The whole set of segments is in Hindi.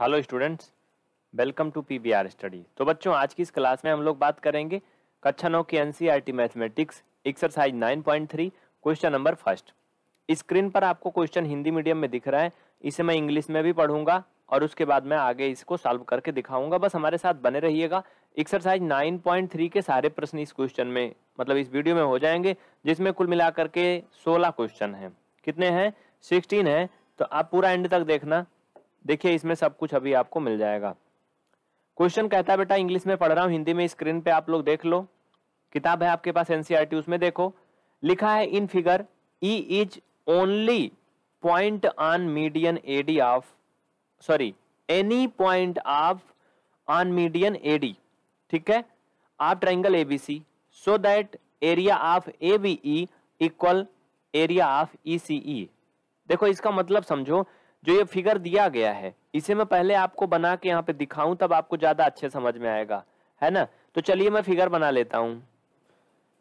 Hello students welcome to PBR study तो बच्चों आज की इस क्लास में हम लोग बात करेंगे कक्षा नौ की NCERT mathematics exercise 9.3 question number first screen पर आपको क्वेश्चन हिंदी मीडियम में दिख रहा है इसे मैं इंग्लिश में भी पढ़ूंगा और उसके बाद मैं आगे इसको सॉल्व करके दिखाऊंगा बस हमारे साथ बने रहिएगा एक्सरसाइज 9.3 के सारे प्रश्न इस क्वेश्चन में मतलब इस वीडियो में हो जाएंगे जिसमें कुल मिलाकर के 16 क्वेश्चन हैं कितने हैं 16 हैं तो आप पूरा एंड तक देखना देखिए इसमें सब कुछ अभी आपको मिल जाएगा क्वेश्चन कहता है बेटा इंग्लिश में पढ़ रहा हूँ हिंदी में स्क्रीन पे आप लोग देख लो किताब है आपके पास एनसीईआरटी e उसमें देखो लिखा है in figure E is only point on median AD of sorry any point of on median AD ठीक है आप triangle ABC so that area of A B E equal area of E C E देखो इसका मतलब समझो जो ये फिगर दिया गया है इसे मैं पहले आपको बना के यहाँ पे दिखाऊं तब आपको ज्यादा अच्छे समझ में आएगा है ना तो चलिए मैं फिगर बना लेता हूँ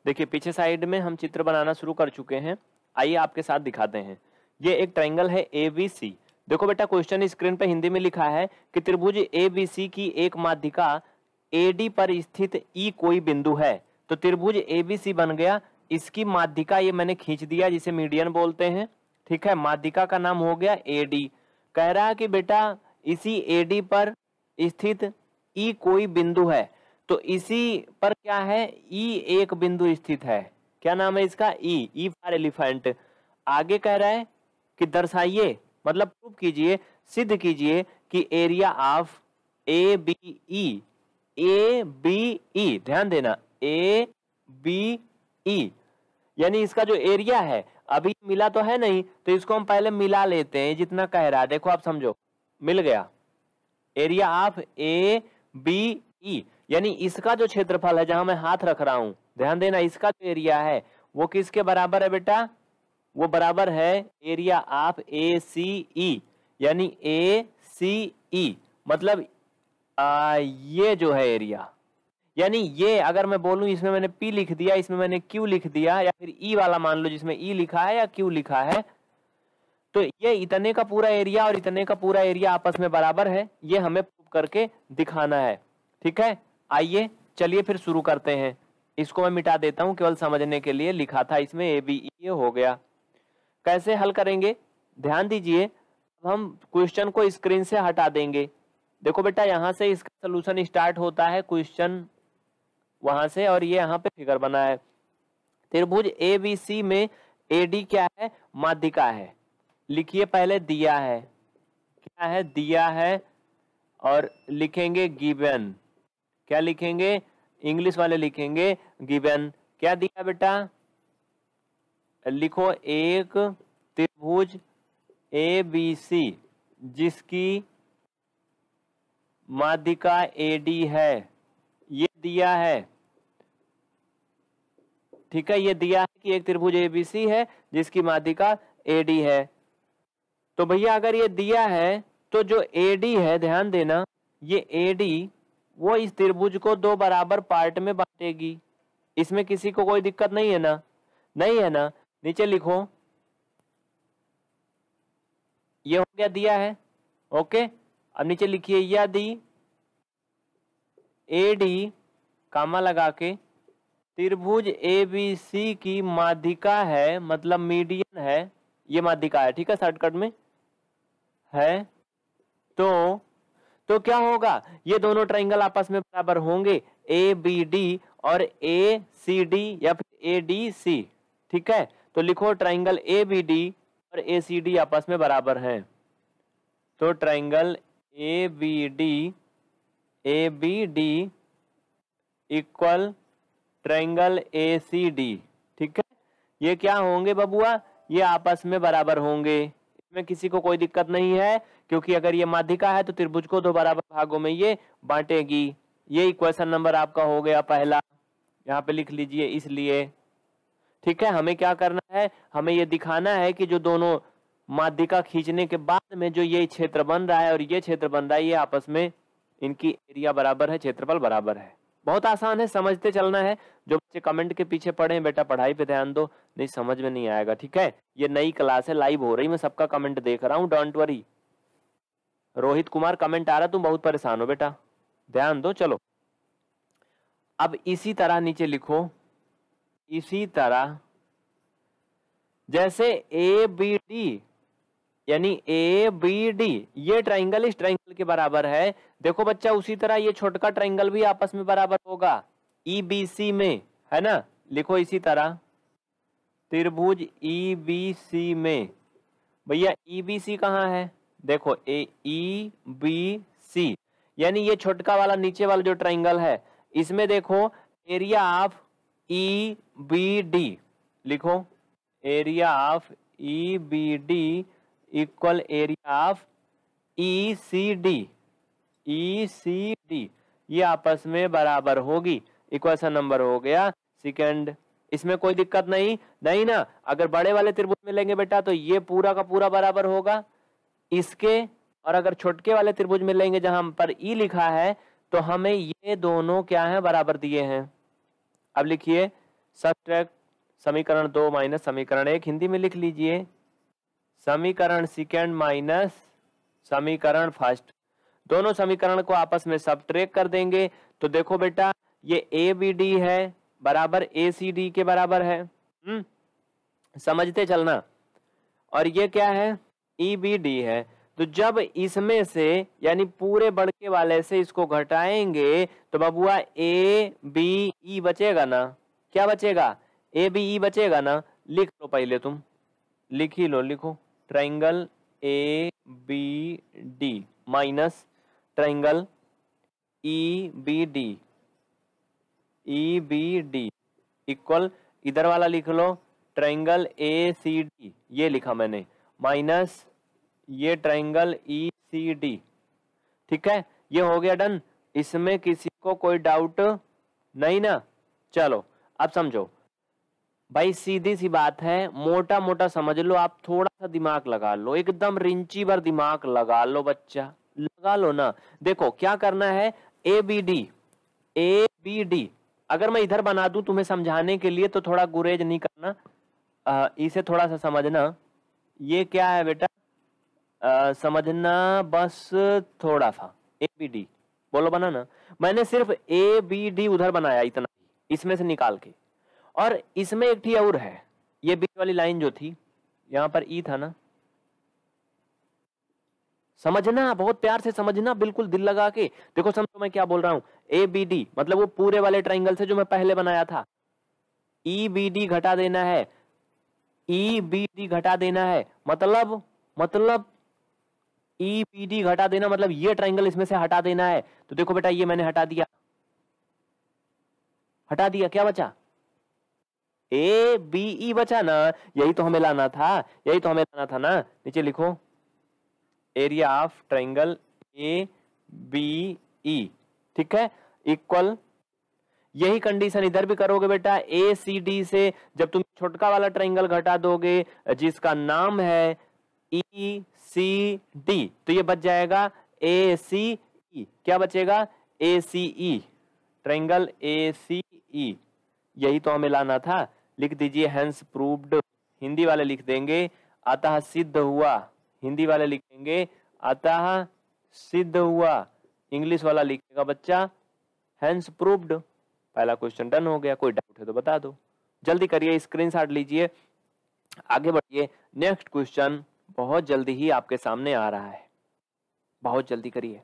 देखिए पीछे साइड में हम चित्र बनाना शुरू कर चुके हैं आइए आपके साथ दिखाते हैं ये एक ट्राइंगल है ए बी सी देखो बेटा क्वेश्चन स्क्रीन पर हिंदी में लिखा है कि त्रिभुज ए बी सी की एक माध्यिका ए डी पर स्थित ई e कोई बिंदु है तो त्रिभुज ए बी सी बन गया इसकी माध्यिका ये मैंने खींच दिया जिसे मीडियन बोलते हैं ठीक है मादिका का नाम हो गया एडी कह रहा है कि बेटा इसी एडी पर स्थित ई e कोई बिंदु है तो इसी पर क्या है ई e एक बिंदु स्थित है क्या नाम है इसका ई ई फॉर एलिफेंट आगे कह रहा है कि दर्शाइए मतलब प्रूव कीजिए सिद्ध कीजिए कि area of A B E A B E ध्यान देना ए बी ई यानी इसका जो एरिया है अभी मिला तो है नहीं तो इसको हम पहले मिला लेते हैं जितना कह रहा है देखो आप समझो मिल गया area of A B E यानी इसका जो क्षेत्रफल है जहां मैं हाथ रख रहा हूं ध्यान देना इसका जो एरिया है वो किसके बराबर है बेटा वो बराबर है एरिया ऑफ ए सी ई यानी ए सी ई मतलब आ, ये जो है एरिया यानी ये अगर मैं बोलूं इसमें मैंने पी लिख दिया इसमें मैंने क्यू लिख दिया या फिर ई e वाला मान लो जिसमें ई e लिखा है या क्यू लिखा है तो ये इतने का पूरा एरिया और इतने का पूरा एरिया आपस में बराबर है ये हमें प्रूव करके दिखाना है ठीक है आइए चलिए फिर शुरू करते हैं इसको मैं मिटा देता हूँ केवल समझने के लिए लिखा था इसमें ए बी e, ये हो गया कैसे हल करेंगे ध्यान दीजिए हम क्वेश्चन को स्क्रीन से हटा देंगे देखो बेटा यहाँ से इसका सोल्यूशन स्टार्ट होता है क्वेश्चन वहां से और ये यहाँ पे फिगर बना है त्रिभुज ए बी सी में ए डी क्या है माध्यिका है लिखिए पहले दिया है क्या है दिया है और लिखेंगे गिवन क्या लिखेंगे इंग्लिश वाले लिखेंगे गिवन क्या दिया बेटा लिखो एक त्रिभुज ए बी सी जिसकी माध्यिका ए डी है ये दिया है ठीक है ये दिया है कि एक त्रिभुज ए है जिसकी माध्यिका डी है तो भैया अगर ये दिया है तो जो डी है ध्यान देना ये एडी वो इस त्रिभुज को दो बराबर पार्ट में बांटेगी इसमें किसी को कोई दिक्कत नहीं है ना नहीं है ना नीचे लिखो ये हो गया दिया है ओके अब नीचे लिखिए यदि ए डी कामा लगा के त्रिभुज ए बी सी की माध्यिका है मतलब मीडियन है ये माध्यिका है ठीक है शॉर्टकट में है तो तो क्या होगा ये दोनों ट्राइंगल आपस में बराबर होंगे ए बी डी और ए सी डी या फिर ए डी सी ठीक है तो लिखो ट्राइंगल ए बी डी और ए सी डी आपस में बराबर हैं तो triangle A B D A B D equal triangle A C D ठीक है ये क्या होंगे बबुआ ये आपस में बराबर होंगे इसमें किसी को कोई दिक्कत नहीं है क्योंकि अगर ये माध्यिका है तो त्रिभुज को दो बराबर भागों में ये बांटेगी ये इक्वेशन नंबर आपका हो गया पहला यहाँ पे लिख लीजिए इसलिए ठीक है हमें क्या करना है हमें ये दिखाना है कि जो दोनों माध्यिका खींचने के बाद में जो ये क्षेत्र बन रहा है और ये क्षेत्र बन रहा है ये आपस में इनकी एरिया बराबर है क्षेत्रफल बराबर है बहुत आसान है समझते चलना है जो बच्चे कमेंट के पीछे पढ़े बेटा पढ़ाई पे ध्यान दो नहीं समझ में नहीं आएगा ठीक है ये नई क्लास है लाइव हो रही मैं सबका कमेंट देख रहा हूँ don't worry Rohit Kumar comment आ रहा तुम बहुत परेशान हो बेटा ध्यान दो चलो अब इसी तरह नीचे लिखो इसी तरह जैसे ए बी डी यानी ए बी डी ये ट्राइंगल इस ट्राइंगल के बराबर है देखो बच्चा उसी तरह ये छोटका ट्राइंगल भी आपस में बराबर होगा ई बी सी में है ना लिखो इसी तरह त्रिभुज ई बी सी में भैया ई बी सी कहाँ है देखो ए ई बी सी यानी ये छोटका वाला नीचे वाला जो ट्राइंगल है इसमें देखो area of E B D लिखो area of E B D equal area of E C D E C D ये आपस में बराबर होगी इक्वेशन नंबर हो गया सेकंड इसमें कोई दिक्कत नहीं नहीं ना अगर बड़े वाले त्रिभुज में लेंगे बेटा तो ये पूरा का पूरा बराबर होगा इसके और अगर छोटके वाले त्रिभुज में लेंगे जहां पर ई e लिखा है तो हमें ये दोनों क्या है बराबर दिए हैं अब लिखिए समीकरण दो माइनस समीकरण एक हिंदी में लिख लीजिए समीकरण सेकेंड माइनस समीकरण फर्स्ट दोनों समीकरण को आपस में सब कर देंगे तो देखो बेटा ये ए बी डी है बराबर ए सी डी के बराबर है हम्म समझते चलना और ये क्या है ई बी डी है तो जब इसमें से यानी पूरे बड़के वाले से इसको घटाएंगे तो बबुआ ए बी ई e बचेगा ना क्या बचेगा ए बी ई बचेगा ना लिख लो पहले तुम लिख ही लो लिखो triangle A B D minus triangle E B D E B D equal इधर वाला लिख लो ट्राइंगल ए सी डी ये लिखा मैंने माइनस ये ट्राइंगल ई सी डी ठीक है ये हो गया डन इसमें किसी को कोई डाउट नहीं ना चलो अब समझो भाई सीधी सी बात है मोटा मोटा समझ लो आप थोड़ा सा दिमाग लगा लो एकदम रिंची भर दिमाग लगा लो बच्चा लगा लो ना देखो क्या करना है A B D A B D अगर मैं इधर बना दू तुम्हें समझाने के लिए तो थोड़ा गुरेज नहीं करना आ, इसे थोड़ा सा समझना ये क्या है बेटा समझना बस थोड़ा सा ए बी डी बोलो बना ना मैंने सिर्फ ए बी डी उधर बनाया इतना इसमें से निकाल के और इसमें एक थी और है ये बीच वाली लाइन जो थी यहाँ पर ई था ना समझना बहुत प्यार से समझना बिल्कुल दिल लगा के देखो समझो मैं क्या बोल रहा हूँ ए बी डी मतलब वो पूरे वाले ट्राइंगल से जो मैं पहले बनाया था ई बी डी घटा देना है ई बी डी घटा देना है मतलब मतलब ई बी डी घटा देना मतलब ये ट्राइंगल इसमें से हटा देना है तो देखो बेटा ये मैंने हटा दिया हटा दिया क्या बचा ए बी ई बचा ना यही तो हमें लाना था यही तो हमें लाना था ना नीचे लिखो area of triangle A B E ठीक है इक्वल यही कंडीशन इधर भी करोगे बेटा ए सी डी से जब तुम छोटका वाला ट्राइंगल घटा दोगे जिसका नाम है ई सी डी तो ये बच जाएगा ए सी ई क्या बचेगा ए सी ई ट्राइंगल ए सी ई यही तो हमें लाना था लिख दीजिए हैंस प्रूव्ड हिंदी वाले लिख देंगे अतः सिद्ध हुआ हिंदी वाले लिखेंगे अतः सिद्ध हुआ इंग्लिश वाला लिखेगा बच्चा हैंस प्रूव्ड पहला क्वेश्चन डन हो गया कोई डाउट है तो बता दो जल्दी करिए स्क्रीनशॉट लीजिए आगे बढ़िए नेक्स्ट क्वेश्चन बहुत जल्दी ही आपके सामने आ रहा है बहुत जल्दी करिए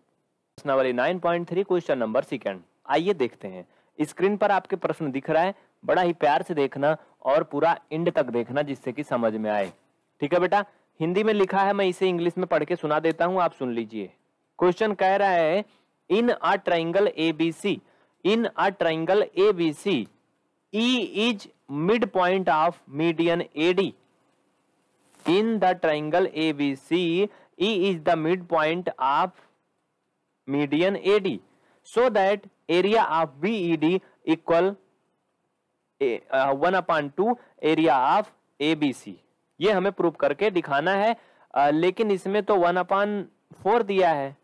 प्रश्नावली 9.3 क्वेश्चन नंबर सेकंड आइए देखते हैं स्क्रीन पर आपके प्रश्न दिख रहा है बड़ा ही प्यार से देखना और पूरा इंड तक देखना जिससे कि समझ में आए ठीक है बेटा हिंदी में लिखा है मैं इसे इंग्लिश में पढ़ के सुना देता हूं आप सुन लीजिए क्वेश्चन कह रहा है in a triangle A B C in a triangle A B C E is mid point of median A D in the triangle A B C E is the mid point of median A D so that area of B E D equal one upon two area of A B C ये हमें प्रूव करके दिखाना है आ, uh, लेकिन इसमें तो वन अपान फोर दिया है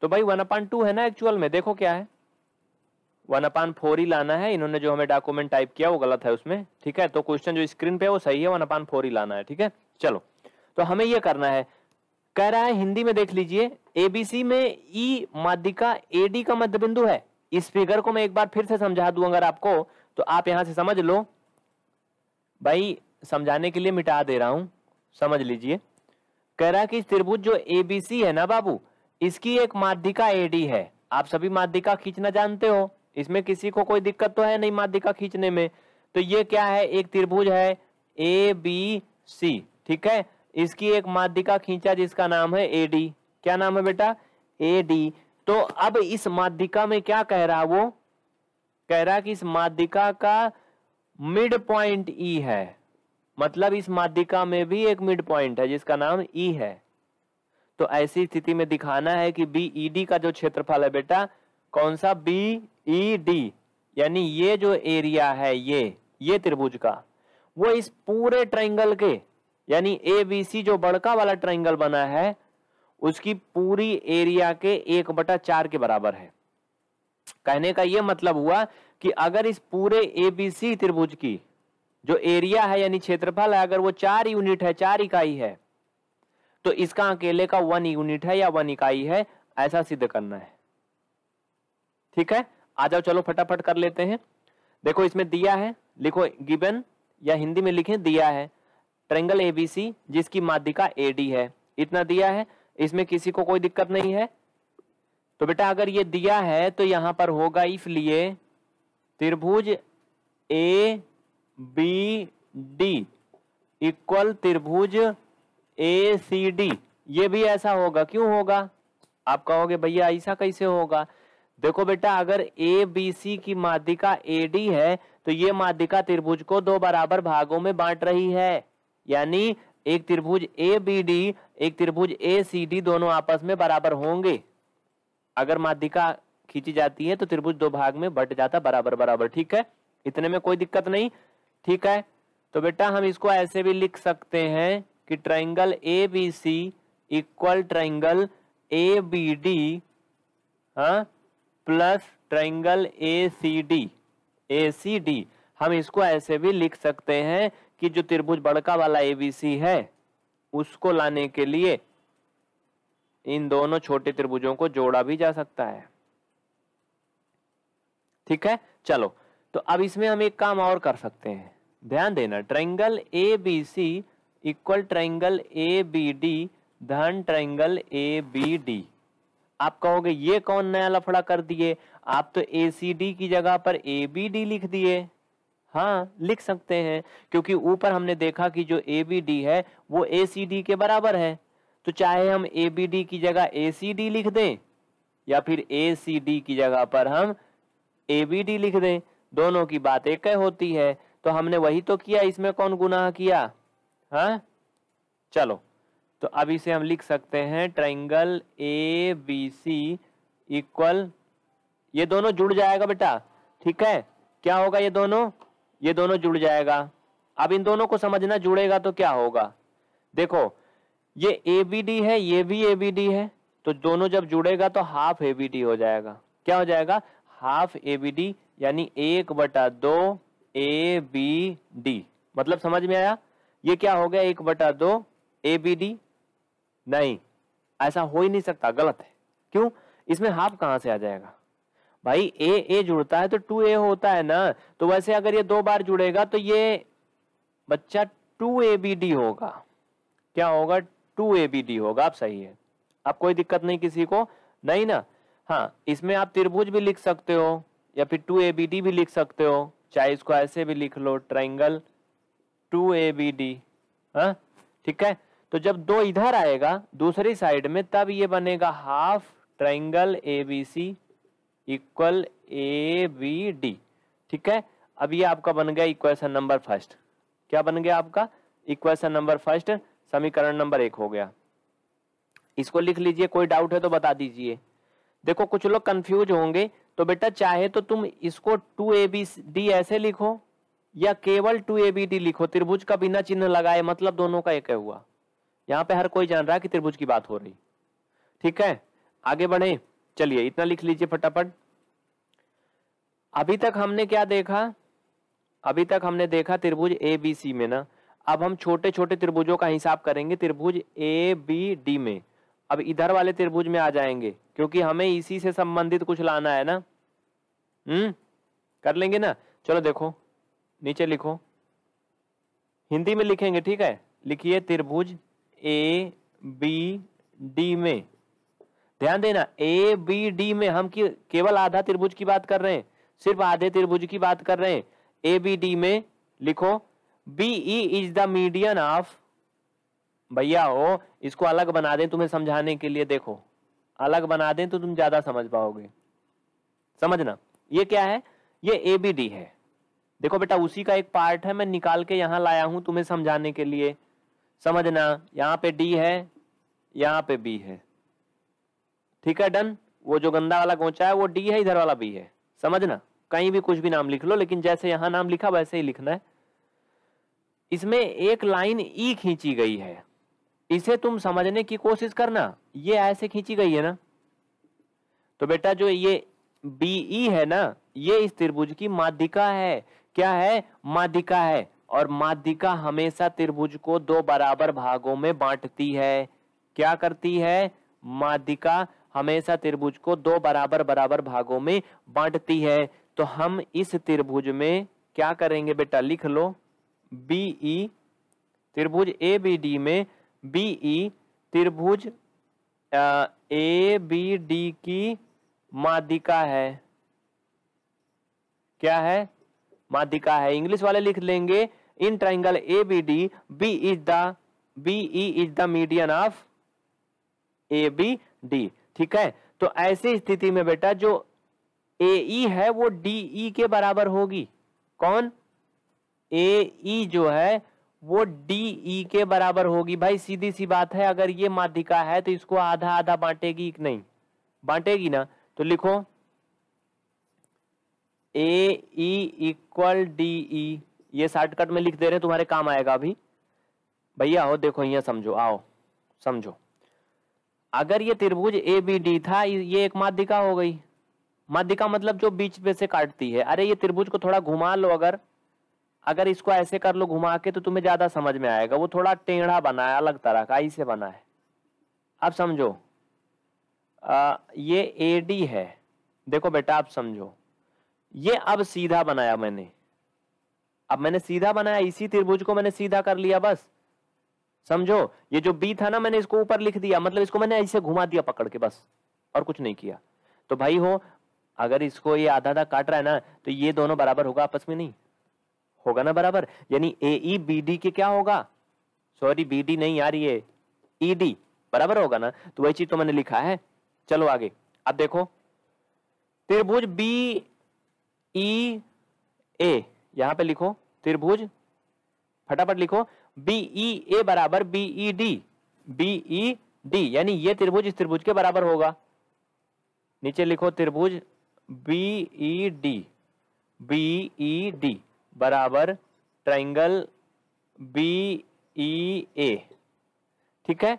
तो भाई वन अपान टू है ना एक्चुअल में देखो क्या है वन अपान फोर ही लाना है इन्होंने जो हमें डॉक्यूमेंट टाइप किया वो गलत है उसमें ठीक है तो क्वेश्चन जो स्क्रीन पे है वो सही है वन अपान फोर ही लाना है ठीक है चलो तो हमें ये करना है कह रहा है हिंदी में देख लीजिए एबीसी में ई e माध्यिका एडी का मध्य बिंदु है इस फिगर को मैं एक बार फिर से समझा दूं अगर आपको तो आप यहाँ से समझ लो भाई समझाने के लिए मिटा दे रहा हूँ समझ लीजिए कह रहा कि त्रिभुज जो ए बी सी है ना बाबू इसकी एक माध्यिका ए डी है आप सभी माध्यिका खींचना जानते हो इसमें किसी को कोई दिक्कत तो है नहीं माध्यिका खींचने में तो ये क्या है एक त्रिभुज है ए बी सी ठीक है इसकी एक माध्यिका खींचा जिसका नाम है ए डी क्या नाम है बेटा ए डी तो अब इस माध्यिका में क्या कह रहा वो कह रहा कि इस माध्यिका का मिड पॉइंट ई है मतलब इस माध्यिका में भी एक मिड पॉइंट है जिसका नाम ई e है तो ऐसी स्थिति में दिखाना है कि बी ई डी का जो क्षेत्रफल है बेटा कौन सा बी ई डी यानी ये जो एरिया है ये ये त्रिभुज का वो इस पूरे ट्रायंगल के यानी ए बी सी जो बड़का वाला ट्रायंगल बना है उसकी पूरी एरिया के एक बटा चार के बराबर है कहने का यह मतलब हुआ कि अगर इस पूरे एबीसी त्रिभुज की जो एरिया है यानी क्षेत्रफल है अगर वो चार यूनिट है चार इकाई है तो इसका अकेले का वन यूनिट है या वन इकाई है ऐसा सिद्ध करना है ठीक है आ जाओ चलो फटाफट कर लेते हैं देखो इसमें दिया है लिखो गिबन या हिंदी में लिखें दिया है ट्रेंगल एबीसी जिसकी माध्यिका एडी है इतना दिया है इसमें किसी को कोई दिक्कत नहीं है तो बेटा अगर ये दिया है तो यहां पर होगा इसलिए त्रिभुज ए बी डी इक्वल त्रिभुज ए सी डी ये भी ऐसा होगा क्यों होगा आप कहोगे भैया ऐसा कैसे होगा देखो बेटा अगर ए बी सी की माध्यिका ए डी है तो ये माध्यिका त्रिभुज को दो बराबर भागों में बांट रही है यानी एक त्रिभुज ए बी डी एक त्रिभुज ए सी डी दोनों आपस में बराबर होंगे अगर माध्यिका खींची जाती है तो त्रिभुज दो भाग में बट जाता बराबर बराबर ठीक है इतने में कोई दिक्कत नहीं ठीक है तो बेटा हम इसको ऐसे भी लिख सकते हैं कि triangle A B C equal triangle A B D हाँ plus triangle A C D A C D हम इसको ऐसे भी लिख सकते हैं कि जो त्रिभुज बड़का वाला ए बी सी है उसको लाने के लिए इन दोनों छोटे त्रिभुजों को जोड़ा भी जा सकता है ठीक है चलो तो अब इसमें हम एक काम और कर सकते हैं ध्यान देना triangle A B C equal triangle A B D धन ट्राइंगल ए बी डी आप कहोगे ये कौन नया लफड़ा कर दिए आप तो ए सी डी की जगह पर ए बी डी लिख दिए हाँ लिख सकते हैं क्योंकि ऊपर हमने देखा कि जो ए बी डी है वो ए सी डी के बराबर है तो चाहे हम ए बी डी की जगह ए सी डी लिख दें या फिर ए सी डी की जगह पर हम ए बी डी लिख दें दोनों की बात एक होती है तो हमने वही तो किया इसमें कौन गुनाह किया हा? चलो तो अब इसे हम लिख सकते हैं triangle A B C equal ये दोनों जुड़ जाएगा बेटा ठीक है क्या होगा ये दोनों ये दोनों जुड़ जाएगा अब इन दोनों को समझना जुड़ेगा तो क्या होगा देखो ये ए बी डी है ये भी ए बी डी है तो दोनों जब जुड़ेगा तो हाफ ए बी डी हो जाएगा क्या हो जाएगा हाफ ए बी डी यानी एक बटा दो ए बी डी मतलब समझ में आया ये क्या हो गया एक बटा दो ए बी डी नहीं ऐसा हो ही नहीं सकता गलत है क्यों इसमें हाफ कहाँ से आ जाएगा भाई ए ए जुड़ता है तो टू ए होता है ना तो वैसे अगर ये दो बार जुड़ेगा तो ये बच्चा टू ए बी डी होगा क्या होगा टू ए बी डी होगा आप सही है आप कोई दिक्कत नहीं किसी को नहीं ना हाँ इसमें आप त्रिभुज भी लिख सकते हो या फिर टू ए बी डी भी लिख सकते हो चाहे इसको ऐसे भी लिख लो triangle two A B D हाँ ठीक है तो जब दो इधर आएगा दूसरी साइड में तब ये बनेगा half triangle A B C equal A B D ठीक है अब ये आपका बन गया इक्वेशन नंबर फर्स्ट क्या बन गया आपका इक्वेशन नंबर फर्स्ट समीकरण नंबर एक हो गया इसको लिख लीजिए कोई डाउट है तो बता दीजिए देखो कुछ लोग कंफ्यूज होंगे तो बेटा चाहे तो तुम इसको टू ए बी डी ऐसे लिखो या केवल टू ए बी डी लिखो त्रिभुज का बिना चिन्ह लगाए मतलब दोनों का एक हुआ यहाँ पे हर कोई जान रहा है कि त्रिभुज की बात हो रही ठीक है आगे बढ़े चलिए इतना लिख लीजिए फटाफट अभी तक हमने क्या देखा अभी तक हमने देखा त्रिभुज ए बी सी में ना अब हम छोटे छोटे त्रिभुजों का हिसाब करेंगे त्रिभुज ए बी डी में अब इधर वाले त्रिभुज में आ जाएंगे क्योंकि हमें इसी से संबंधित कुछ लाना है ना हम्म कर लेंगे ना चलो देखो नीचे लिखो हिंदी में लिखेंगे ठीक है लिखिए त्रिभुज ए बी डी में ध्यान देना ए बी डी में हम केवल आधा त्रिभुज की बात कर रहे हैं सिर्फ आधे त्रिभुज की बात कर रहे हैं ए बी डी में लिखो B E is the median of भैया हो इसको अलग बना दें तुम्हें समझाने के लिए देखो अलग बना दें तो तुम ज्यादा समझ पाओगे समझना ये क्या है ये ए बी डी है देखो बेटा उसी का एक पार्ट है मैं निकाल के यहां लाया हूं तुम्हें समझाने के लिए समझना यहां पे डी है यहां पे बी है ठीक है डन वो जो गंदा वाला गोचा है वो डी है इधर वाला बी है समझना कहीं भी कुछ भी नाम लिख लो लेकिन जैसे यहां नाम लिखा वैसे ही लिखना है इसमें एक लाइन ई खींची गई है इसे तुम समझने की कोशिश करना ये ऐसे खींची गई है ना तो बेटा जो ये बी ई है ना ये इस त्रिभुज की माध्यिका है क्या है माध्यिका है और माध्यिका हमेशा त्रिभुज को दो बराबर भागों में बांटती है क्या करती है माध्यिका हमेशा त्रिभुज को दो बराबर बराबर भागों में बांटती है तो हम इस त्रिभुज में क्या करेंगे बेटा लिख लो बीई त्रिभुज ए बी डी में बीई त्रिभुज ए बी डी की माध्यिका है क्या है माध्यिका है इंग्लिश वाले लिख लेंगे in triangle A B D B is the B E is the median of A B D ठीक है तो ऐसी स्थिति में बेटा जो ए ई है वो डी ई के बराबर होगी कौन ए ई जो है वो डी ई के बराबर होगी भाई सीधी सी बात है अगर ये माध्यिका है तो इसको आधा आधा बांटेगी कि नहीं बांटेगी ना तो लिखो ए ई इक्वल डी ई ये शॉर्टकट में लिख दे रहे हैं तुम्हारे काम आएगा अभी भैया हो देखो यहां समझो आओ समझो अगर ये त्रिभुज ए बी डी था ये एक माध्यिका हो गई माध्यिका मतलब जो बीच में से काटती है अरे ये त्रिभुज को थोड़ा घुमा लो अगर अगर इसको ऐसे कर लो घुमा के तो तुम्हें ज्यादा समझ में आएगा वो थोड़ा टेढ़ा बना है अलग तरह का ऐसे बना है अब समझो आ, ये ए डी है देखो बेटा आप समझो ये अब सीधा बनाया मैंने अब मैंने सीधा बनाया इसी त्रिभुज को मैंने सीधा कर लिया बस समझो ये जो बी था ना मैंने इसको ऊपर लिख दिया मतलब इसको मैंने ऐसे घुमा दिया पकड़ के बस और कुछ नहीं किया तो भाई हो अगर इसको ये आधा आधा काट रहा है ना तो ये दोनों बराबर होगा आपस में नहीं होगा ना बराबर यानी ए ई बी डी के क्या होगा सॉरी बी डी नहीं यार ये ई डी बराबर होगा ना तो वही चीज तो मैंने लिखा है चलो आगे अब देखो त्रिभुज बी ई e, ए यहां पे लिखो त्रिभुज फटाफट लिखो बी ई ए बराबर B E D B E D यानी ये त्रिभुज इस त्रिभुज के बराबर होगा नीचे लिखो त्रिभुज B E D B E D बराबर ट्राइंगल बी ई ए ठीक है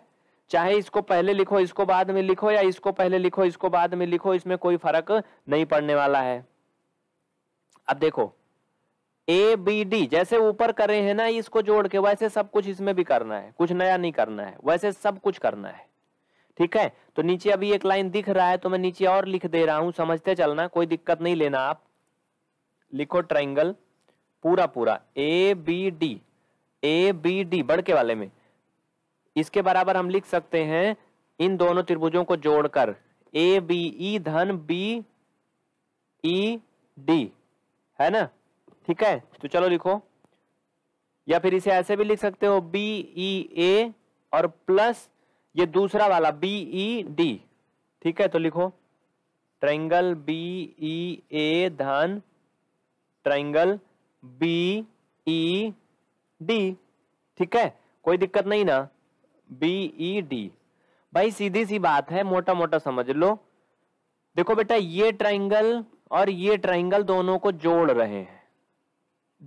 चाहे इसको पहले लिखो इसको बाद में लिखो या इसको पहले लिखो इसको बाद में लिखो इसमें कोई फर्क नहीं पड़ने वाला है अब देखो ए बी डी जैसे ऊपर कर रहे हैं ना इसको जोड़ के वैसे सब कुछ इसमें भी करना है कुछ नया नहीं करना है वैसे सब कुछ करना है ठीक है तो नीचे अभी एक लाइन दिख रहा है तो मैं नीचे और लिख दे रहा हूं समझते चलना कोई दिक्कत नहीं लेना आप लिखो ट्राइंगल पूरा पूरा A B D A B D बड़के के वाले में इसके बराबर हम लिख सकते हैं इन दोनों त्रिभुजों को जोड़कर ए बी ई धन बी ई डी है ना ठीक है तो चलो लिखो या फिर इसे ऐसे भी लिख सकते हो बी ई ए और प्लस ये दूसरा वाला बी ई डी ठीक है तो लिखो ट्राइंगल बी ई ए धन ट्राइंगल बी ई डी ठीक है कोई दिक्कत नहीं ना बी ई डी भाई सीधी सी बात है मोटा मोटा समझ लो देखो बेटा ये ट्राइंगल और ये ट्राइंगल दोनों को जोड़ रहे हैं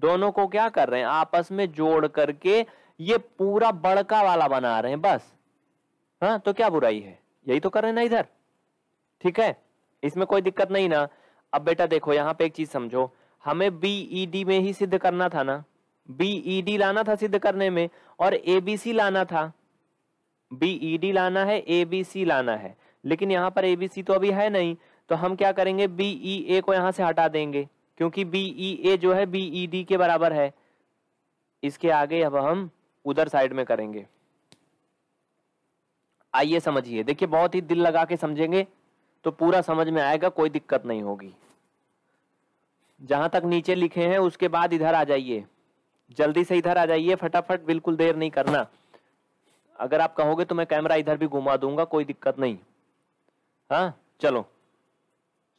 दोनों को क्या कर रहे हैं आपस में जोड़ करके ये पूरा बड़का वाला बना रहे हैं बस हाँ तो क्या बुराई है यही तो कर रहे हैं ना इधर ठीक है इसमें कोई दिक्कत नहीं ना अब बेटा देखो यहां पे एक चीज समझो हमें बी ई डी में ही सिद्ध करना था ना बी ई डी लाना था सिद्ध करने में और ए बी सी लाना था बी ई डी लाना है ए बी सी लाना है लेकिन यहाँ पर ए बी सी तो अभी है नहीं तो हम क्या करेंगे बी ई ए को यहाँ से हटा देंगे क्योंकि बी ई ए जो है बी ई डी के बराबर है इसके आगे अब हम उधर साइड में करेंगे आइए समझिए देखिए बहुत ही दिल लगा के समझेंगे तो पूरा समझ में आएगा कोई दिक्कत नहीं होगी जहां तक नीचे लिखे हैं उसके बाद इधर आ जाइए जल्दी से इधर आ जाइए फटाफट बिल्कुल देर नहीं करना अगर आप कहोगे तो मैं कैमरा इधर भी घुमा दूंगा कोई दिक्कत नहीं हाँ चलो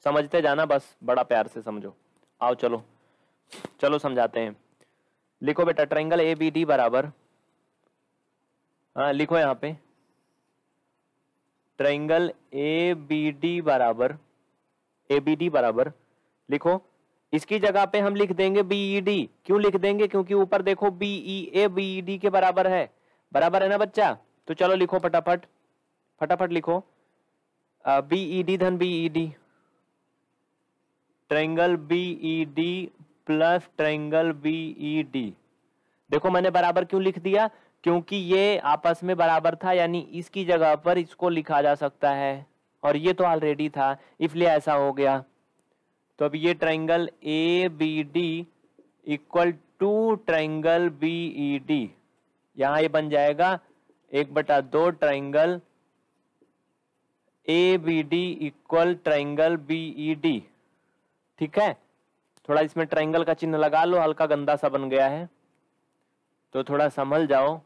समझते जाना बस बड़ा प्यार से समझो आओ चलो चलो समझाते हैं लिखो बेटा ट्रेंगल ए बी डी बराबर हाँ लिखो यहाँ पे ट्रेंगल ए बी डी बराबर ए बी डी बराबर लिखो इसकी जगह पे हम लिख देंगे बीईडी e क्यों लिख देंगे क्योंकि ऊपर देखो बीई ए बीईडी के बराबर है बराबर है ना बच्चा तो चलो लिखो फटाफट फटाफट लिखो बीईडी e धन B E D e triangle B E D plus triangle B E D देखो मैंने बराबर क्यों लिख दिया क्योंकि ये आपस में बराबर था यानी इसकी जगह पर इसको लिखा जा सकता है और ये तो ऑलरेडी था इसलिए ऐसा हो गया तो अब ये triangle A B D equal to triangle B E D यहां ये बन जाएगा एक बटा दो triangle A B D equal triangle B E D ठीक है थोड़ा इसमें ट्राइंगल का चिन्ह लगा लो हल्का गंदा सा बन गया है तो थोड़ा संभल जाओ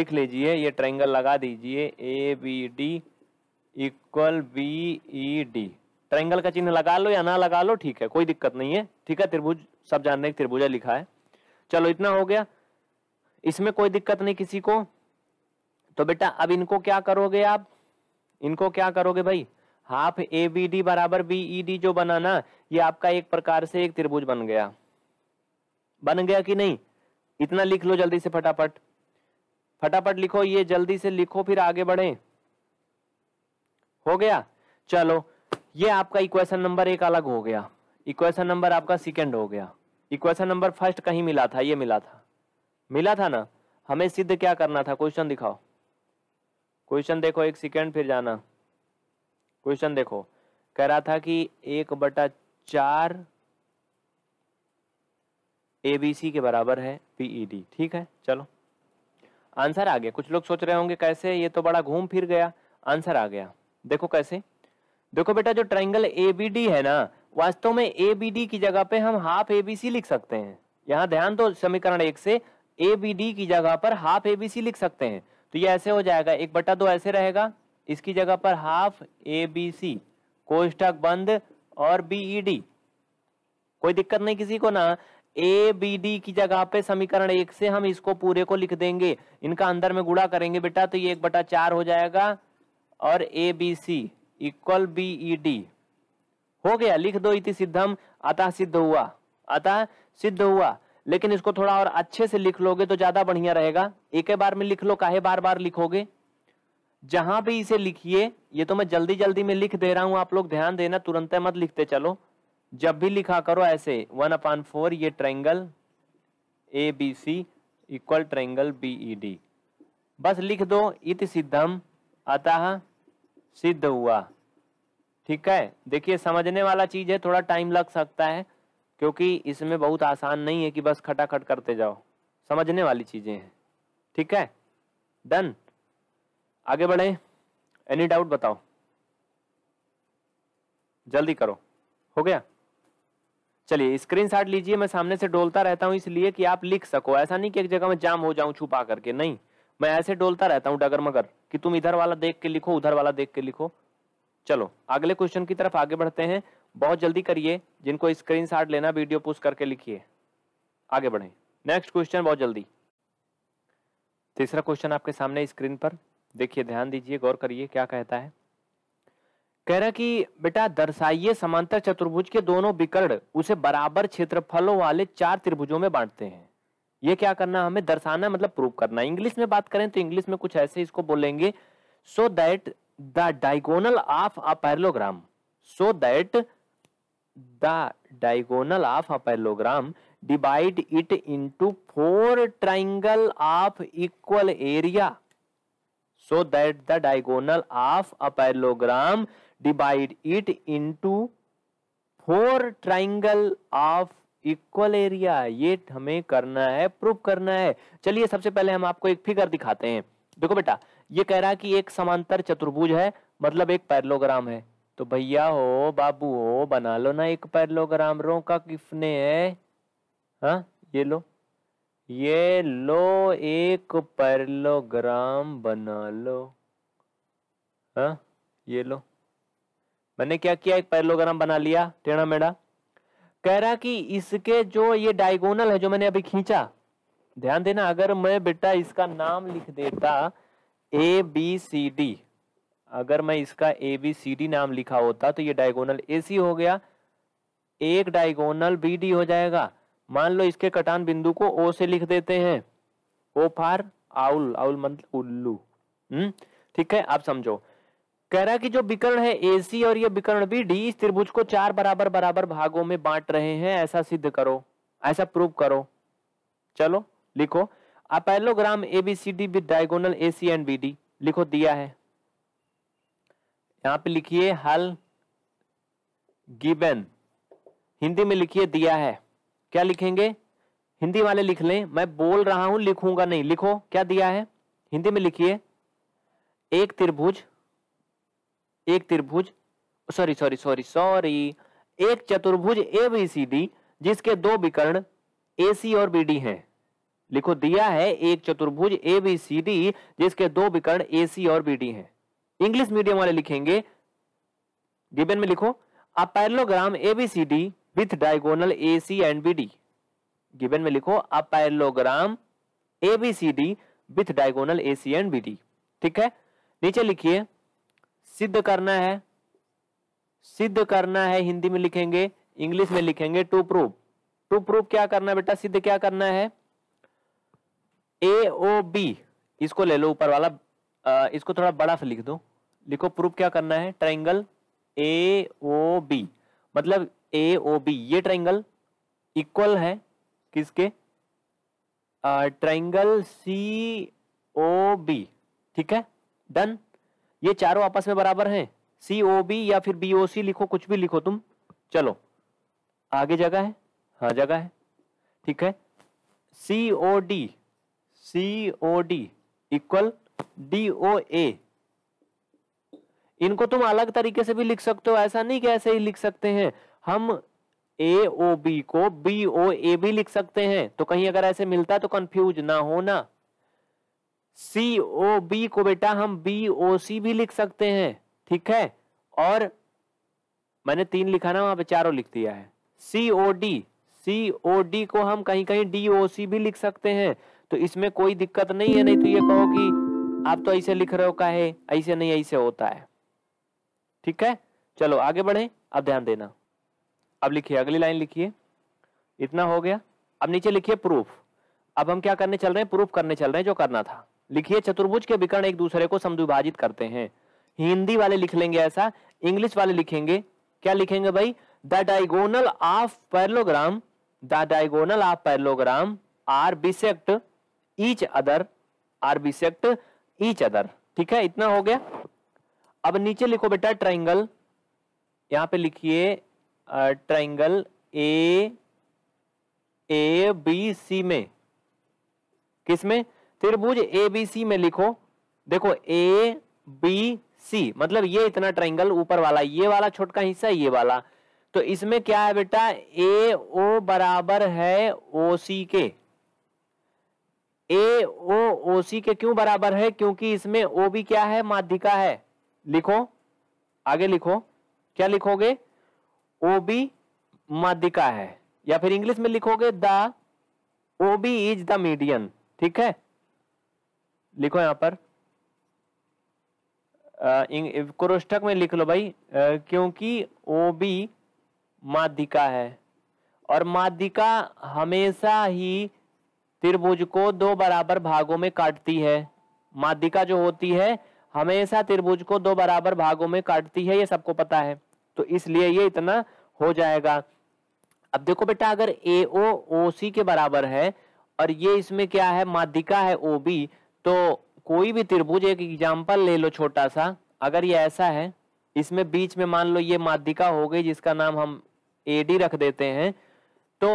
लिख लीजिए ये ट्राइंगल लगा दीजिए A B D equal B E D triangle का चिन्ह लगा लो या ना लगा लो ठीक है कोई दिक्कत नहीं है ठीक है त्रिभुज सब जानते हैं त्रिभुजा लिखा है चलो इतना हो गया इसमें कोई दिक्कत नहीं किसी को तो बेटा अब इनको क्या करोगे आप इनको क्या करोगे भाई हाफ ए बी डी बराबर बी ई डी जो बना ना ये आपका एक प्रकार से एक त्रिभुज बन गया बन गया कि नहीं इतना लिख लो जल्दी से फटाफट फटाफट लिखो ये जल्दी से लिखो फिर आगे बढ़े हो गया चलो ये आपका इक्वेशन नंबर एक अलग हो गया इक्वेशन नंबर आपका सेकंड हो गया इक्वेशन नंबर फर्स्ट कहीं मिला था ये मिला था मिला था ना हमें सिद्ध क्या करना था क्वेश्चन दिखाओ क्वेश्चन देखो एक सेकेंड फिर जाना क्वेश्चन देखो कह रहा था कि एक बटा चार ए बी सी के बराबर है पीई डी e ठीक है चलो आंसर आ गया कुछ लोग सोच रहे होंगे कैसे ये तो बड़ा घूम फिर गया आंसर आ गया देखो कैसे देखो बेटा जो ट्राइंगल ए बी डी है ना वास्तव में ए बी डी की जगह पे हम हाफ ए बी सी लिख सकते हैं यहाँ ध्यान दो समीकरण एक से ए बी डी की जगह पर हाफ ए बी सी लिख सकते हैं तो ये ऐसे हो जाएगा एक बटा दो ऐसे रहेगा इसकी जगह पर हाफ ए बी सी कोष्टक बंद और बीई डी e कोई दिक्कत नहीं किसी को ना ए बी डी की जगह पे समीकरण एक से हम इसको पूरे को लिख देंगे इनका अंदर में गुड़ा करेंगे बेटा तो ये एक बटा चार हो जाएगा और A B C equal B E D हो गया लिख दो इति सिद्धम अतः सिद्ध हुआ अतः सिद्ध हुआ लेकिन इसको थोड़ा और अच्छे से लिख लोगे तो ज्यादा बढ़िया रहेगा एक बार में लिख लो काहे बार बार लिखोगे जहां भी इसे लिखिए ये तो मैं जल्दी जल्दी में लिख दे रहा हूं आप लोग ध्यान देना तुरंत मत लिखते चलो जब भी लिखा करो ऐसे वन अपान फोर ये triangle A B C equal triangle B E D बस लिख दो इत सिद्धम अतः सिद्ध हुआ ठीक है देखिए समझने वाला चीज़ है थोड़ा टाइम लग सकता है क्योंकि इसमें बहुत आसान नहीं है कि बस खटाखट करते जाओ समझने वाली चीज़ें हैं ठीक है डन आगे बढ़े एनी डाउट बताओ जल्दी करो हो गया चलिए स्क्रीनशॉट लीजिए मैं सामने से डोलता रहता हूँ इसलिए कि आप लिख सको ऐसा नहीं कि एक जगह मैं जाम हो जाऊं छुपा करके नहीं मैं ऐसे डोलता रहता हूँ डगर मगर कि तुम इधर वाला देख के लिखो उधर वाला देख के लिखो चलो अगले क्वेश्चन की तरफ आगे बढ़ते हैं बहुत जल्दी करिए जिनको स्क्रीन लेना वीडियो पुश करके लिखिए आगे बढ़े नेक्स्ट क्वेश्चन बहुत जल्दी तीसरा क्वेश्चन आपके सामने स्क्रीन पर देखिए ध्यान दीजिए गौर करिए क्या कहता है कह रहा कि बेटा दर्शाइए समांतर चतुर्भुज के दोनों विकर्ण उसे बराबर क्षेत्रफलों वाले चार त्रिभुजों में बांटते हैं ये क्या करना हमें दर्शाना मतलब प्रूव करना इंग्लिश में बात करें तो इंग्लिश में कुछ ऐसे इसको बोलेंगे so that the diagonal of a parallelogram so that the diagonal of a parallelogram divide it into four triangle of equal area so that the diagonal of a parallelogram divide it into four triangle of equal area ये हमें करना है प्रूव करना है चलिए सबसे पहले हम आपको एक फिगर दिखाते हैं देखो बेटा ये कह रहा कि एक समांतर चतुर्भुज है मतलब एक पैरलोग्राम है तो भैया हो बाबू हो बना लो ना एक पैरलोग्राम रो का किफने है हा? ये लो ये लो एक पैरलोग्राम बना लो हा? ये लो मैंने क्या किया एक पैरलोग्राम बना लिया टेढ़ा मेढ़ा कह रहा कि इसके जो ये डायगोनल है जो मैंने अभी खींचा ध्यान देना अगर मैं बेटा इसका नाम लिख देता ए बी सी डी अगर मैं इसका ए बी सी डी नाम लिखा होता तो ये डायगोनल ए सी हो गया एक डायगोनल बी डी हो जाएगा मान लो इसके कटान बिंदु को ओ से लिख देते हैं ओ फार आउल आउल मतलब उल्लू हम्म ठीक है आप समझो कह रहा कि जो विकर्ण है ए सी और ये विकर्ण बी डी इस त्रिभुज को चार बराबर बराबर भागों में बांट रहे हैं ऐसा सिद्ध करो ऐसा प्रूव करो चलो लिखो a parallelogram A B C D with diagonal A C and B D लिखो दिया है यहां पे लिखिए हल गिवन हिंदी में लिखिए दिया है क्या लिखेंगे हिंदी वाले लिख लें मैं बोल रहा हूं लिखूंगा नहीं लिखो क्या दिया है हिंदी में लिखिए एक त्रिभुज एक त्रिभुज सॉरी सॉरी सॉरी सॉरी एक चतुर्भुज ए बी सी डी जिसके दो विकर्ण ए सी और बी डी हैं लिखो दिया है एक चतुर्भुज ए बी सी डी जिसके दो विकर्ण ए सी और बी डी है इंग्लिश मीडियम वाले लिखेंगे गिबन में लिखो a parallelogram A B C D with diagonal A C and B D given में लिखो a parallelogram A B C D with diagonal A C and B D ठीक है नीचे लिखिए सिद्ध करना है सिद्ध करना है हिंदी में लिखेंगे इंग्लिश में लिखेंगे टू प्रूफ टू प्रूफ क्या करना है बेटा सिद्ध क्या करना है ए ओ बी इसको ले लो ऊपर वाला आ, इसको थोड़ा बड़ा से लिख दो लिखो प्रूफ क्या करना है ट्राइंगल ए ओ बी मतलब ए ओ बी ये ट्राइंगल इक्वल है किसके ट्राइंगल सी ओ बी ठीक है डन ये चारों आपस में बराबर हैं सी ओ बी या फिर बी ओ सी लिखो कुछ भी लिखो तुम चलो आगे जगह है हाँ जगह है ठीक है C O D C O D equal D O A इनको तुम अलग तरीके से भी लिख सकते हो ऐसा नहीं कि ऐसे ही लिख सकते हैं हम ए ओ बी को बी ओ ए भी लिख सकते हैं तो कहीं अगर ऐसे मिलता तो कंफ्यूज ना हो ना सी ओ बी को बेटा हम बी ओ सी भी लिख सकते हैं ठीक है और मैंने तीन लिखा ना वहां पे चारों लिख दिया है C O D C O D को हम कहीं कहीं डी ओ सी भी लिख सकते हैं तो इसमें कोई दिक्कत नहीं है नहीं तो ये कहो कि आप तो ऐसे लिख रहे हो का है ऐसे नहीं ऐसे होता है ठीक है चलो आगे बढ़े अब ध्यान देना अब लिखिए अगली लाइन लिखिए इतना हो गया अब नीचे लिखिए प्रूफ अब हम क्या करने चल रहे हैं प्रूफ करने चल रहे हैं जो करना था लिखिए चतुर्भुज के विकर्ण एक दूसरे को समद्विभाजित करते हैं हिंदी वाले लिख लेंगे ऐसा इंग्लिश वाले लिखेंगे क्या लिखेंगे भाई the diagonal of parallelogram the diagonal of parallelogram are bisect each other are bisect each other ठीक है इतना हो गया अब नीचे लिखो बेटा ट्राइंगल यहां पे लिखिए ट्राइंगल ए ए बी सी में किस में त्रिभुज ए बी सी में लिखो देखो ए बी सी मतलब ये इतना ट्राइंगल ऊपर वाला ये वाला छोटका हिस्सा ये वाला तो इसमें क्या है बेटा ए ओ बराबर है ओ सी के ए ओ ओ सी के क्यों बराबर है क्योंकि इसमें ओ भी क्या है माध्यिका है लिखो आगे लिखो क्या लिखोगे ओ बी माध्यिका है या फिर इंग्लिश में लिखोगे the O B is the median ठीक है लिखो यहां पर कोरोष्ठक में लिख लो भाई आ, क्योंकि ओ बी माध्यिका है और माध्यिका हमेशा ही त्रिभुज को दो बराबर भागों में काटती है माध्यिका जो होती है हमेशा त्रिभुज को दो बराबर भागों में काटती है ये सबको पता है तो इसलिए ये इतना हो जाएगा अब देखो बेटा अगर ए ओ ओ सी के बराबर है और ये इसमें क्या है माध्यिका है ओ बी तो कोई भी त्रिभुज एक एग्जाम्पल ले लो छोटा सा अगर ये ऐसा है इसमें बीच में मान लो ये माध्यिका हो गई जिसका नाम हम ए डी रख देते हैं तो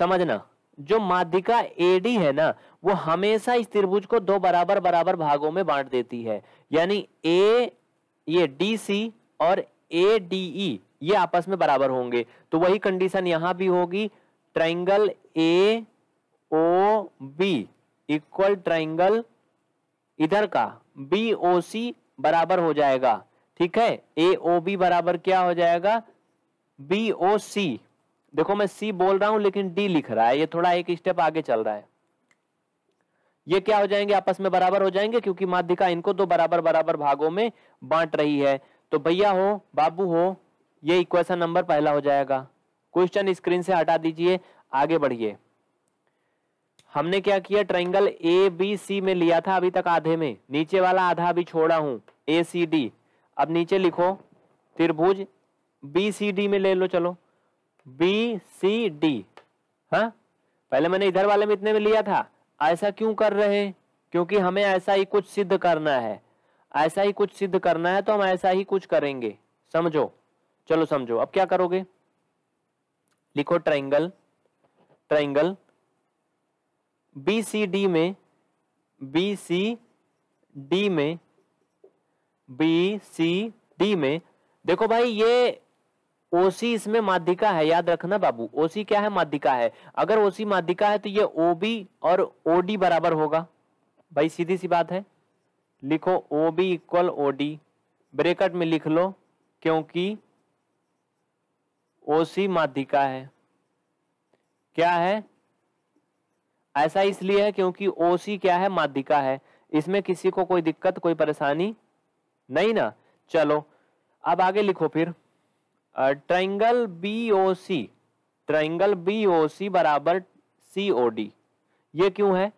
समझना जो माध्यिका एडी है ना वो हमेशा इस त्रिभुज को दो बराबर बराबर भागों में बांट देती है यानी ए ये डी सी और ए डी ई ये आपस में बराबर होंगे तो वही कंडीशन यहां भी होगी triangle A O B equal triangle इधर का बी ओ सी बराबर हो जाएगा ठीक है ए ओ बी बराबर क्या हो जाएगा बी ओ सी देखो मैं सी बोल रहा हूं लेकिन डी लिख रहा है ये थोड़ा एक स्टेप आगे चल रहा है ये क्या हो जाएंगे आपस में बराबर हो जाएंगे क्योंकि माध्यिका इनको दो बराबर बराबर भागों में बांट रही है तो भैया हो बाबू हो ये इक्वेशन नंबर पहला हो जाएगा क्वेश्चन स्क्रीन से हटा दीजिए आगे बढ़िए हमने क्या किया ट्रायंगल ए बी सी में लिया था अभी तक आधे में नीचे वाला आधा अभी छोड़ा हूं ए सी डी अब नीचे लिखो त्रिभुज बी सी डी में ले लो चलो बी सी डी हाँ पहले मैंने इधर वाले में इतने में लिया था ऐसा क्यों कर रहे हैं क्योंकि हमें ऐसा ही कुछ सिद्ध करना है ऐसा ही कुछ सिद्ध करना है तो हम ऐसा ही कुछ करेंगे समझो चलो समझो अब क्या करोगे लिखो triangle triangle B C D में बी सी डी में बी सी डी में देखो भाई ये ओसी इसमें माध्यिका है याद रखना बाबू ओसी क्या है माध्यिका है अगर ओसी माध्यिका है तो ये ओबी और ओडी बराबर होगा भाई सीधी सी बात है लिखो बी इक्वल ओडी ब्रेकट में लिख लो क्योंकि ओसी माध्यिका है क्या है ऐसा इसलिए है क्योंकि ओसी क्या है माध्यिका है इसमें किसी को कोई दिक्कत कोई परेशानी नहीं ना चलो अब आगे लिखो फिर triangle B O C triangle B O C बराबर सी ओ डी ये क्यों है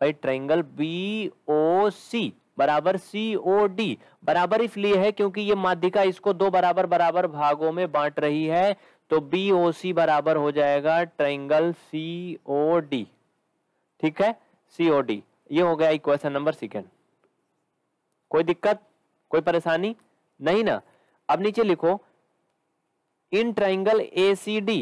भाई ट्राइंगल बी ओ सी बराबर सी ओ डी बराबर इसलिए है क्योंकि ये माध्यिका इसको दो बराबर बराबर भागों में बांट रही है तो बी ओ सी बराबर हो जाएगा ट्राइंगल सी ओ डी ठीक है सी ओ डी ये हो गया इक्वेशन नंबर सेकेंड कोई दिक्कत कोई परेशानी नहीं ना अब नीचे लिखो in triangle A C D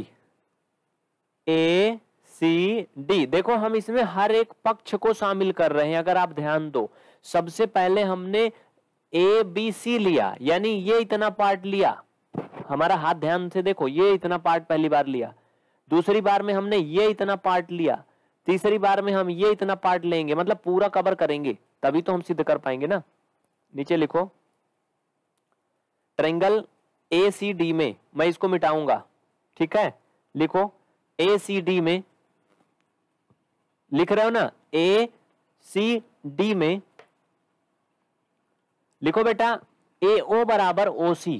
A C D देखो हम इसमें हर एक पक्ष को शामिल कर रहे हैं अगर आप ध्यान दो सबसे पहले हमने ए बी सी लिया यानी ये इतना पार्ट लिया हमारा हाथ ध्यान से देखो ये इतना पार्ट पहली बार लिया दूसरी बार में हमने ये इतना पार्ट लिया तीसरी बार में हम ये इतना पार्ट लेंगे मतलब पूरा कवर करेंगे तभी तो हम सिद्ध कर पाएंगे ना नीचे लिखो ट्रेंगल ए सी डी में मैं इसको मिटाऊंगा ठीक है लिखो ए सी डी में लिख रहे हो ना ए सी डी में लिखो बेटा ए ओ बराबर ओ सी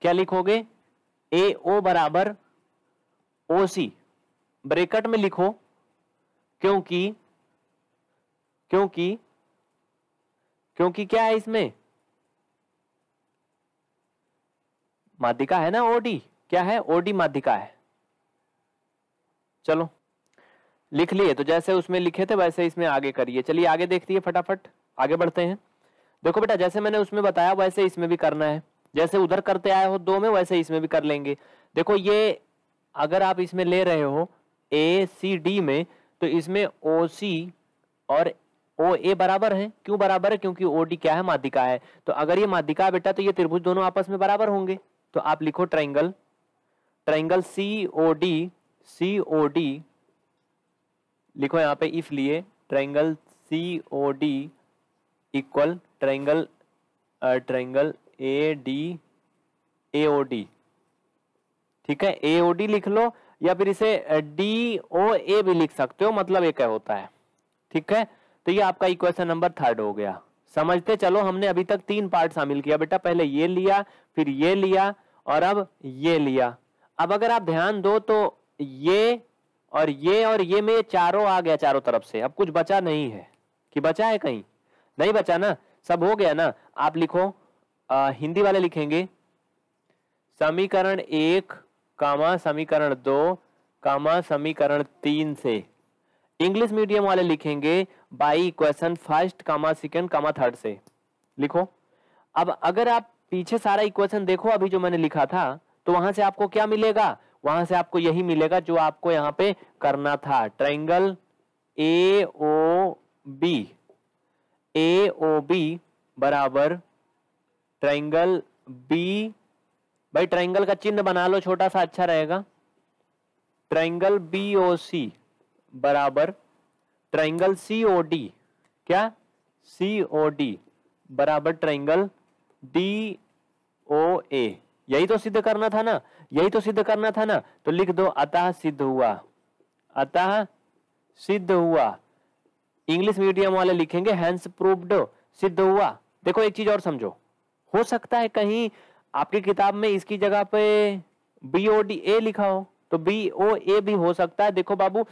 क्या लिखोगे ए ओ बराबर ओ सी ब्रेकट में लिखो क्योंकि क्योंकि क्योंकि क्या है इसमें माध्यिका है ना ओडी क्या है ओडी माध्यिका है चलो लिख लिए तो जैसे उसमें लिखे थे वैसे इसमें आगे करिए चलिए आगे देखती है फटाफट आगे बढ़ते हैं देखो बेटा जैसे मैंने उसमें बताया वैसे इसमें भी करना है जैसे उधर करते आए हो दो में वैसे इसमें भी कर लेंगे देखो ये अगर आप इसमें ले रहे हो ए सी डी में तो इसमें ओ सी और ओ ए बराबर है क्यों बराबर है क्योंकि ओ डी क्या है माध्यिका है तो अगर ये माध्यिका बेटा तो ये त्रिभुज दोनों आपस में बराबर होंगे तो आप लिखो triangle triangle C O D C O D लिखो यहाँ पे इफ लिए triangle C O D equal triangle triangle A D A O D ठीक है ए ओ डी लिख लो या फिर इसे डी ओ ए भी लिख सकते हो मतलब एक होता है ठीक है तो ये आपका इक्वेशन नंबर थर्ड हो गया समझते चलो हमने अभी तक तीन पार्ट शामिल किया बेटा पहले ये लिया फिर ये लिया और अब ये लिया अब अगर आप ध्यान दो तो ये और ये और ये में चारों आ गया चारों तरफ से अब कुछ बचा नहीं है कि बचा है कहीं नहीं बचा ना सब हो गया ना आप लिखो आ, हिंदी वाले लिखेंगे समीकरण एक कामा समीकरण दो कामा समीकरण तीन से इंग्लिश मीडियम वाले लिखेंगे by question first comma second comma third से लिखो अब अगर आप पीछे सारा इक्वेशन देखो अभी जो मैंने लिखा था तो वहां से आपको क्या मिलेगा वहां से आपको यही मिलेगा जो आपको यहां पे करना था triangle A O B A O B बराबर ट्राइंगल बी भाई ट्राइंगल का चिन्ह बना लो छोटा सा अच्छा रहेगा ट्राइंगल बी ओ सी बराबर ट्राइंगल सी ओ डी क्या सी ओ डी बराबर ट्राइंगल डी ओ ए यही तो सिद्ध करना था ना यही तो सिद्ध करना था ना तो लिख दो अतः सिद्ध हुआ अतः सिद्ध हुआ इंग्लिश मीडियम वाले लिखेंगे हैंस प्रूव्ड सिद्ध हुआ देखो एक चीज और समझो हो सकता है कहीं आपकी किताब में इसकी जगह पे बी ओ डी ए लिखा हो तो बी ओ ए भी हो सकता है देखो बाबू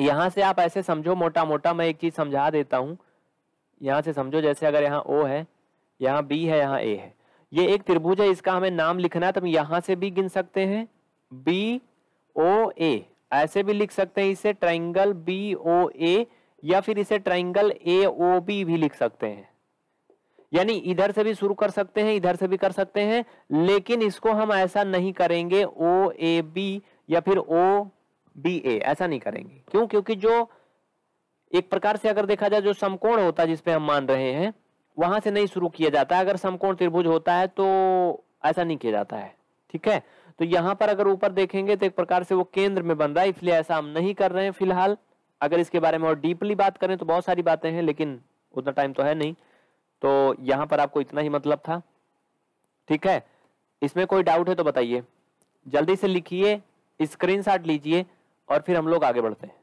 यहां से आप ऐसे समझो मोटा मोटा मैं एक चीज समझा देता हूं यहां से समझो जैसे अगर यहाँ ओ है यहाँ बी है यहाँ ए है ये एक त्रिभुज है इसका हमें नाम लिखना है तो हम यहां से भी गिन सकते हैं बी ओ ए ऐसे भी लिख सकते हैं इसे ट्राइंगल बी ओ ए या फिर इसे ट्राइंगल ए ओ बी भी लिख सकते हैं यानी इधर से भी शुरू कर सकते हैं इधर से भी कर सकते हैं लेकिन इसको हम ऐसा नहीं करेंगे ओ ए बी या फिर ओ बी ए ऐसा नहीं करेंगे क्यों क्योंकि जो एक प्रकार से अगर देखा जाए जो समकोण होता है जिसपे हम मान रहे हैं वहां से नहीं शुरू किया जाता है अगर समकोण त्रिभुज होता है तो ऐसा नहीं किया जाता है ठीक है तो यहां पर अगर ऊपर देखेंगे तो एक प्रकार से वो केंद्र में बन रहा है इसलिए ऐसा हम नहीं कर रहे हैं फिलहाल अगर इसके बारे में और डीपली बात करें तो बहुत सारी बातें हैं लेकिन उतना टाइम तो है नहीं तो यहां पर आपको इतना ही मतलब था ठीक है इसमें कोई डाउट है तो बताइए जल्दी से लिखिए स्क्रीन लीजिए और फिर हम लोग आगे बढ़ते हैं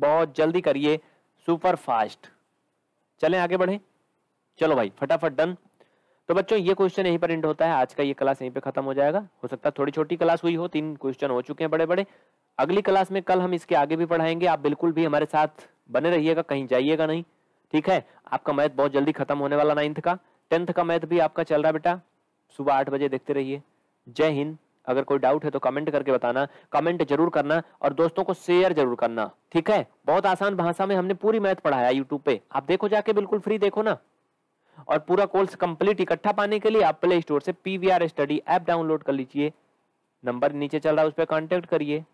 बहुत जल्दी करिए सुपर फास्ट चलें आगे बढ़ें चलो भाई फटाफट डन तो बच्चों ये क्वेश्चन यहीं पर एंड होता है आज का ये क्लास यहीं पे खत्म हो जाएगा हो सकता है थोड़ी छोटी क्लास हुई हो तीन क्वेश्चन हो चुके हैं बड़े बड़े अगली क्लास में कल हम इसके आगे भी पढ़ाएंगे आप बिल्कुल भी हमारे साथ बने रहिएगा कहीं जाइएगा नहीं ठीक है आपका मैथ बहुत जल्दी खत्म होने वाला नाइन्थ का टेंथ का मैथ भी आपका चल रहा है बेटा सुबह आठ बजे देखते रहिए जय हिंद अगर कोई डाउट है तो कमेंट करके बताना कमेंट जरूर करना और दोस्तों को शेयर जरूर करना ठीक है बहुत आसान भाषा में हमने पूरी मैथ पढ़ाया यूट्यूब पे आप देखो जाके बिल्कुल फ्री देखो ना और पूरा कोर्स कंप्लीट इकट्ठा पाने के लिए आप प्ले स्टोर से पीवीआर स्टडी ऐप डाउनलोड कर लीजिए नंबर नीचे चल रहा है उस पर कॉन्टेक्ट करिए